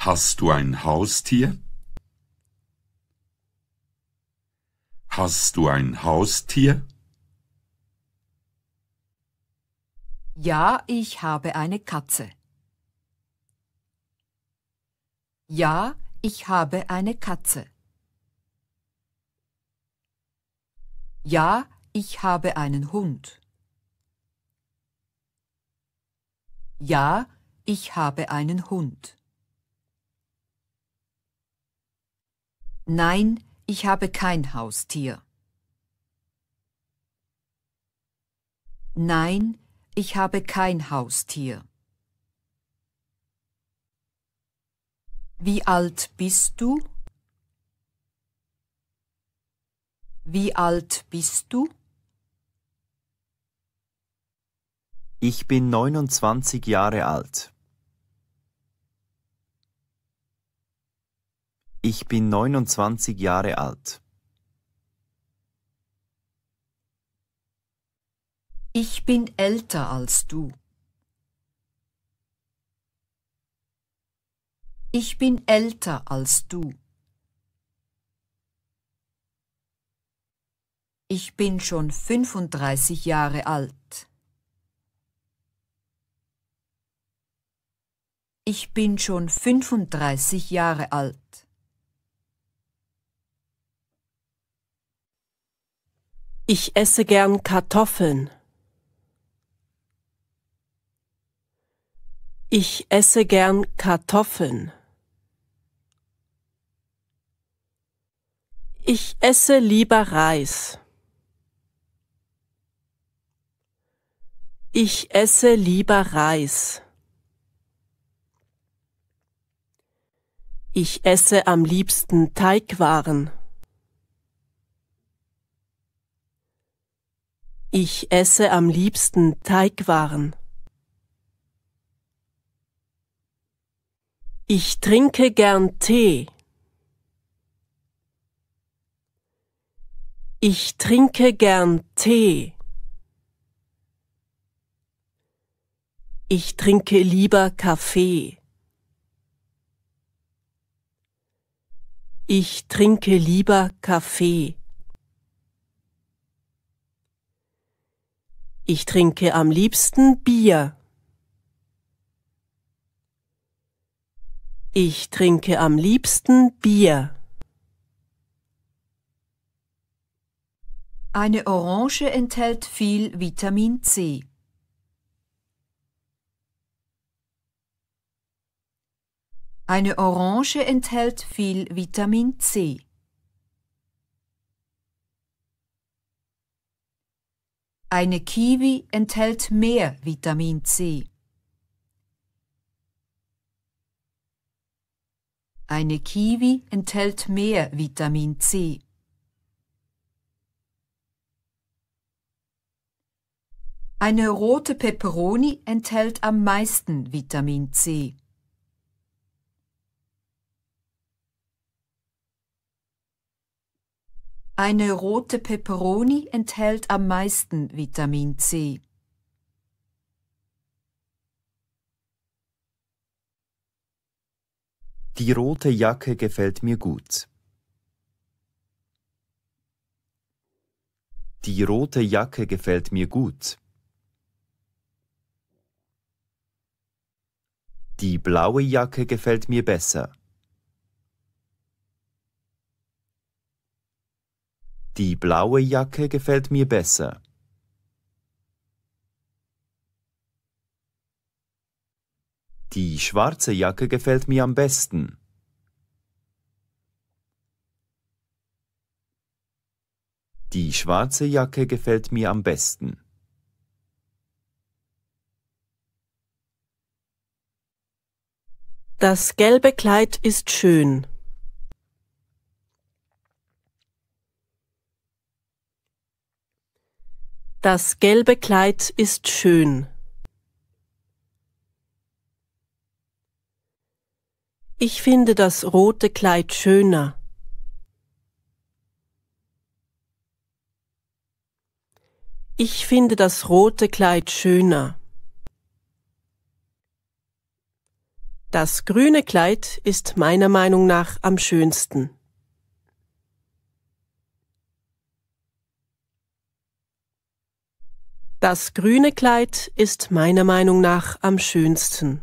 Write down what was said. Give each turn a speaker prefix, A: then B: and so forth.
A: Hast du ein Haustier? Hast du ein Haustier?
B: Ja, ich habe eine Katze. Ja, ich habe eine Katze. Ja, ich habe einen Hund. Ja, ich habe einen Hund. Nein, ich habe kein Haustier. Nein, ich habe kein Haustier. Wie alt bist du? Wie alt bist du?
A: Ich bin 29 Jahre alt. Ich bin neunundzwanzig Jahre alt.
B: Ich bin älter als du. Ich bin älter als du. Ich bin schon fünfunddreißig Jahre alt. Ich bin schon fünfunddreißig Jahre alt. Ich esse gern Kartoffeln.
C: Ich esse gern Kartoffeln. Ich esse lieber Reis. Ich esse lieber Reis. Ich esse am liebsten Teigwaren. Ich esse am liebsten Teigwaren. Ich trinke gern Tee. Ich trinke gern Tee. Ich trinke lieber Kaffee. Ich trinke lieber Kaffee. Ich trinke am liebsten Bier. Ich trinke am liebsten Bier.
B: Eine Orange enthält viel Vitamin C. Eine Orange enthält viel Vitamin C. Eine Kiwi enthält mehr Vitamin C. Eine Kiwi enthält mehr Vitamin C. Eine rote Peperoni enthält am meisten Vitamin C. Eine rote Peperoni enthält am meisten Vitamin C.
A: Die rote Jacke gefällt mir gut. Die rote Jacke gefällt mir gut. Die blaue Jacke gefällt mir besser. Die blaue Jacke gefällt mir besser. Die schwarze Jacke gefällt mir am besten. Die schwarze Jacke gefällt mir am besten.
C: Das gelbe Kleid ist schön. Das gelbe Kleid ist schön. Ich finde das rote Kleid schöner. Ich finde das rote Kleid schöner. Das grüne Kleid ist meiner Meinung nach am schönsten. Das grüne Kleid ist meiner Meinung nach am schönsten.